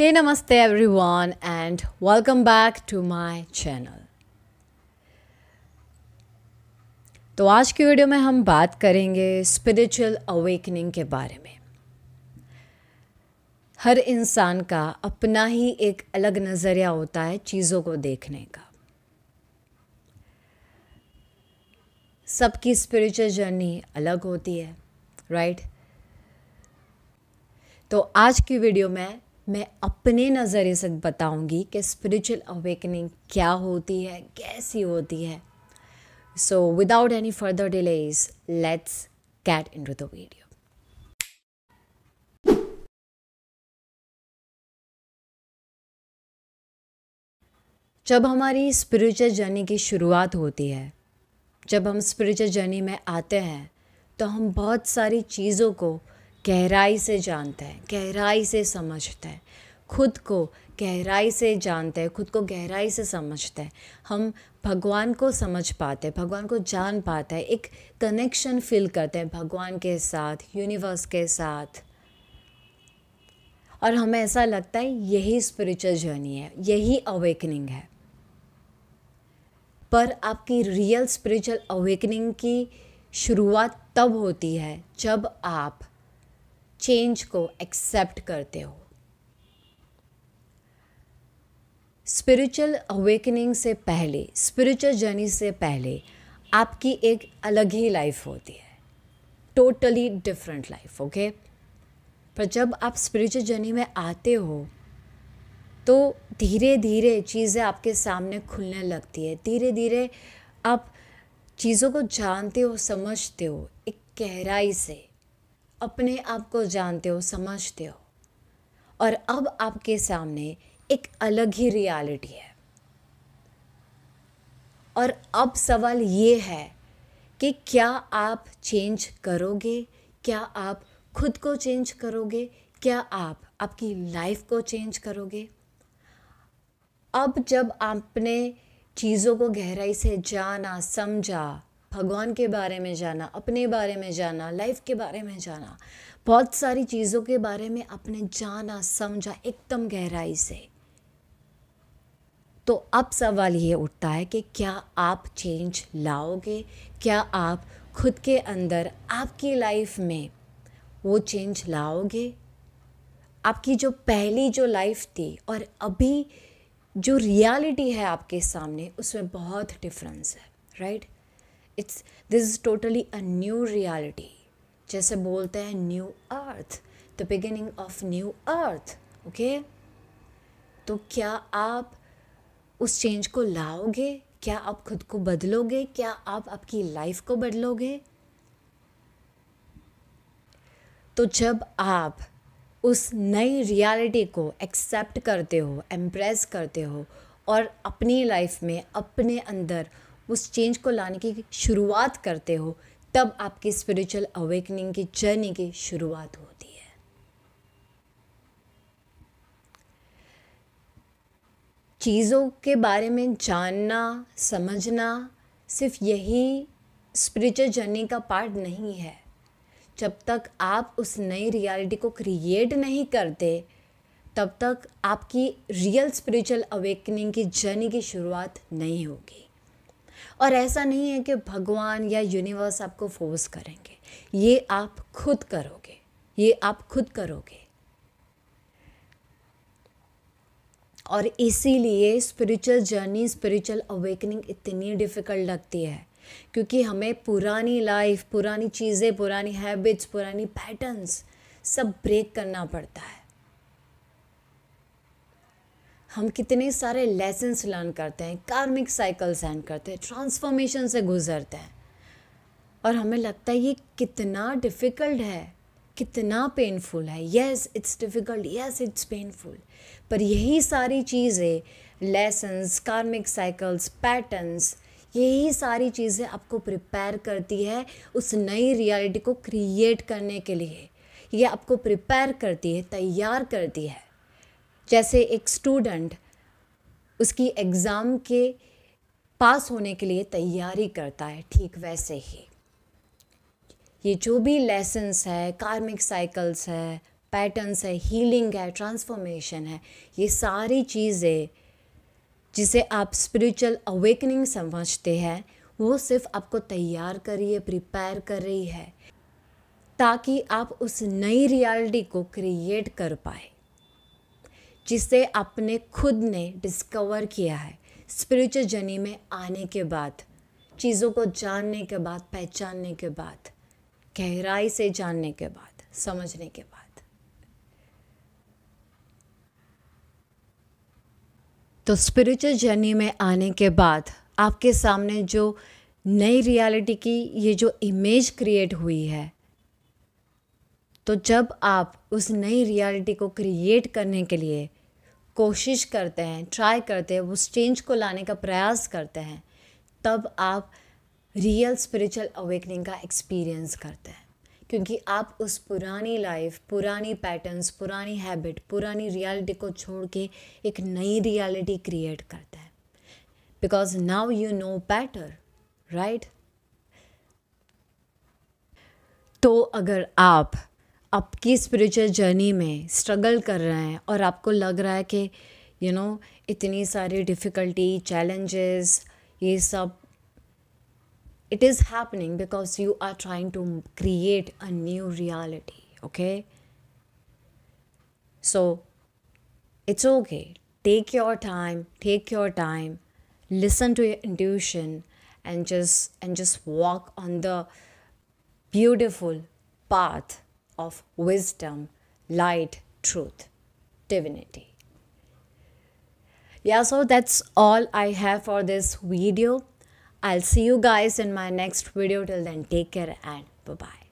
हे नमस्ते everyone and welcome back to my channel तो आज की वीडियो में हम बात करेंगे स्पिरिचुअल अवेकनिंग के बारे में हर इंसान का अपना ही एक अलग नज़रिया होता है चीज़ों को देखने का सबकी स्पिरिचुअल जर्नी अलग होती है राइट तो आज की वीडियो में मैं अपने नज़रिए से बताऊंगी कि स्पिरिचुअल अवेकनिंग क्या होती है कैसी होती है so without any further delays let's get into the video जब हमारी स्पिरिचुअल जर्नी की शुरुआत होती है जब हम स्पिरिचुअल जर्नी में आते हैं तो हम बहुत सारी चीज़ों को गहराई से जानता है गहराई से समझता है खुद को गहराई से जानते हैं खुद को गहराई से समझते हैं हम भगवान को समझ पाते हैं भगवान को जान पाते हैं एक कनेक्शन फील करते हैं भगवान के साथ यूनिवर्स के साथ और हमें ऐसा लगता है यही स्पिरिचुअल जर्नी है यही अवेकनिंग है पर आपकी रियल स्पिरिचुअल अवेकनिंग की शुरुआत तब होती है जब आप चेंज को एक्सेप्ट करते हो स्पिरिचुअल अवेकनिंग से पहले स्पिरिचुअल जर्नी से पहले आपकी एक अलग ही लाइफ होती है टोटली डिफरेंट लाइफ ओके पर जब आप स्पिरिचुअल जर्नी में आते हो तो धीरे धीरे चीज़ें आपके सामने खुलने लगती है धीरे धीरे आप चीज़ों को जानते हो समझते हो एक गहराई से अपने आप को जानते हो समझते हो और अब आपके सामने एक अलग ही रियलिटी है और अब सवाल ये है कि क्या आप चेंज करोगे क्या आप खुद को चेंज करोगे क्या आप आपकी लाइफ को चेंज करोगे अब जब आपने चीज़ों को गहराई से जाना समझा भगवान के बारे में जाना अपने बारे में जाना लाइफ के बारे में जाना बहुत सारी चीज़ों के बारे में आपने जाना समझा एकदम गहराई से तो अब सवाल ये उठता है कि क्या आप चेंज लाओगे क्या आप खुद के अंदर आपकी लाइफ में वो चेंज लाओगे आपकी जो पहली जो लाइफ थी और अभी जो रियलिटी है आपके सामने उसमें बहुत डिफरेंस है right right? It's this is totally a new reality जैसे बोलते हैं new earth the beginning of new earth okay तो क्या आप उस चेंज को लाओगे क्या आप खुद को बदलोगे क्या आप आपकी लाइफ को बदलोगे तो जब आप उस नई रियलिटी को एक्सेप्ट करते हो एम्प्रेस करते हो और अपनी लाइफ में अपने अंदर उस चेंज को लाने की शुरुआत करते हो तब आपकी स्पिरिचुअल अवेकनिंग की जर्नी की शुरुआत होती है चीज़ों के बारे में जानना समझना सिर्फ यही स्पिरिचुअल जर्नी का पार्ट नहीं है जब तक आप उस नई रियलिटी को क्रिएट नहीं करते तब तक आपकी रियल स्पिरिचुअल अवेकनिंग की जर्नी की शुरुआत नहीं होगी और ऐसा नहीं है कि भगवान या यूनिवर्स आपको फोर्स करेंगे ये आप खुद करोगे ये आप खुद करोगे और इसीलिए स्पिरिचुअल जर्नी स्पिरिचुअल अवेकनिंग इतनी डिफ़िकल्ट लगती है क्योंकि हमें पुरानी लाइफ पुरानी चीज़ें पुरानी हैबिट्स पुरानी पैटर्न्स सब ब्रेक करना पड़ता है हम कितने सारे लेसन्स लर्न करते हैं कार्मिक साइकिल सहन करते हैं ट्रांसफॉर्मेशन से गुजरते हैं और हमें लगता है ये कितना डिफ़िकल्ट है कितना पेनफुल है yes it's difficult yes it's painful पर यही सारी चीज़ें लेसन्स कार्मिक साइकिल्स पैटर्न्स यही सारी चीज़ें आपको प्रिपेयर करती है उस नई रियलिटी को क्रिएट करने के लिए ये आपको प्रिपेयर करती है तैयार करती है जैसे एक स्टूडेंट उसकी एग्ज़ाम के पास होने के लिए तैयारी करता है ठीक वैसे ही ये जो भी लेसन्स है कार्मिक साइकल्स है पैटर्न्स है हीलिंग है ट्रांसफॉर्मेशन है ये सारी चीज़ें जिसे आप स्पिरिचुअल अवेकनिंग समझते हैं वो सिर्फ आपको तैयार कर रही है प्रिपेयर कर रही है ताकि आप उस नई रियलिटी को क्रिएट कर पाए जिसे आपने खुद ने डिस्कवर किया है स्पिरिचुअल जर्नी में आने के बाद चीज़ों को जानने के बाद पहचानने के बाद गहराई से जानने के बाद समझने के बाद तो स्पिरिचुअल जर्नी में आने के बाद आपके सामने जो नई रियलिटी की ये जो इमेज क्रिएट हुई है तो जब आप उस नई रियलिटी को क्रिएट करने के लिए कोशिश करते हैं ट्राई करते हैं उस चेंज को लाने का प्रयास करते हैं तब आप रियल स्पिरिचुअल अवेकनिंग का एक्सपीरियंस करते हैं क्योंकि आप उस पुरानी लाइफ पुरानी पैटर्न्स पुरानी हैबिट पुरानी रियलिटी को छोड़ के एक नई रियलिटी क्रिएट करते हैं because now you know better right तो अगर आप आपकी स्पिरिचुअल जर्नी में स्ट्रगल कर रहे हैं और आपको लग रहा है कि यू नो इतनी सारी डिफ़िकल्टी चैलेंजेस ये सब it is happening because you are trying to create a new reality okay so it's okay take your time take your time listen to your intuition and just and just walk on the beautiful path of wisdom, light, truth, divinity. Yeah, so that's all I have for this video. I'll see you guys in my next video. Till then, take care and bye bye.